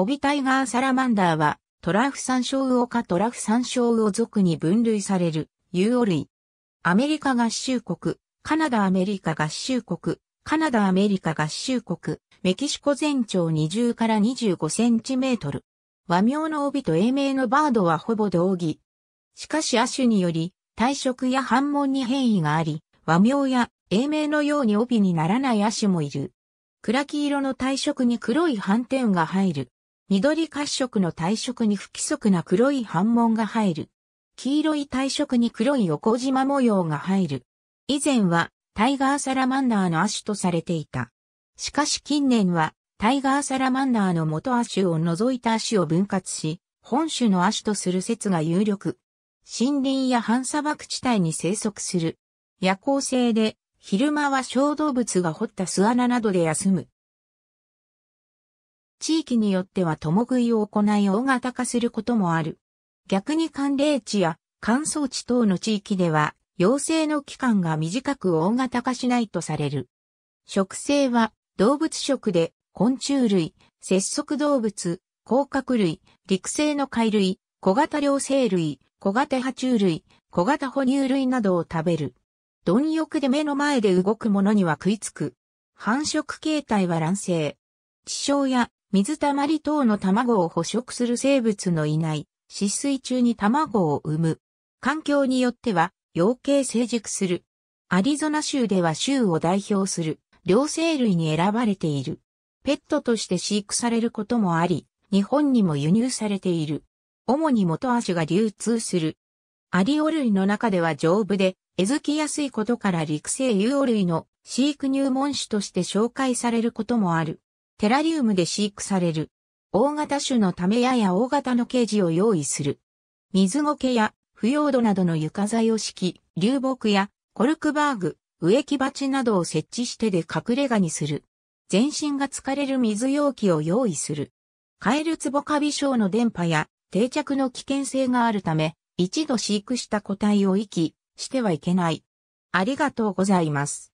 オビタイガーサラマンダーは、トラフ山ウオかトラフ山ウオ属に分類される、ユーオ類。アメリカ合衆国、カナダアメリカ合衆国、カナダアメリカ合衆国、メキシコ全長20から25センチメートル。和名の帯と英名のバードはほぼ同義。しかし亜種により、体色や反問に変異があり、和名や英名のように帯にならない亜種もいる。暗黄色の体色に黒い斑点が入る。緑褐色の体色に不規則な黒い斑紋が入る。黄色い体色に黒い横縞模様が入る。以前はタイガーサラマンダーの亜種とされていた。しかし近年はタイガーサラマンダーの元亜種を除いた亜種を分割し、本種の亜種とする説が有力。森林や半砂漠地帯に生息する。夜行性で、昼間は小動物が掘った巣穴などで休む。地域によっては共食いを行い大型化することもある。逆に寒冷地や乾燥地等の地域では、陽性の期間が短く大型化しないとされる。食性は動物食で昆虫類、節足動物、甲殻類、陸生の貝類、小型両生類、小型爬虫類、小型哺乳類などを食べる。貪欲で目の前で動くものには食いつく。繁殖形態は卵生。地床や水たまり等の卵を捕食する生物のいない、湿水中に卵を産む。環境によっては、養鶏成熟する。アリゾナ州では州を代表する、両生類に選ばれている。ペットとして飼育されることもあり、日本にも輸入されている。主に元足が流通する。アリオ類の中では丈夫で、餌付きやすいことから陸生有オ類の飼育入門種として紹介されることもある。テラリウムで飼育される。大型種のためやや大型のケージを用意する。水苔や腐葉土などの床材を敷き、流木やコルクバーグ、植木鉢などを設置してで隠れ家にする。全身が疲れる水容器を用意する。カエルツボカビ症の電波や定着の危険性があるため、一度飼育した個体を遺棄してはいけない。ありがとうございます。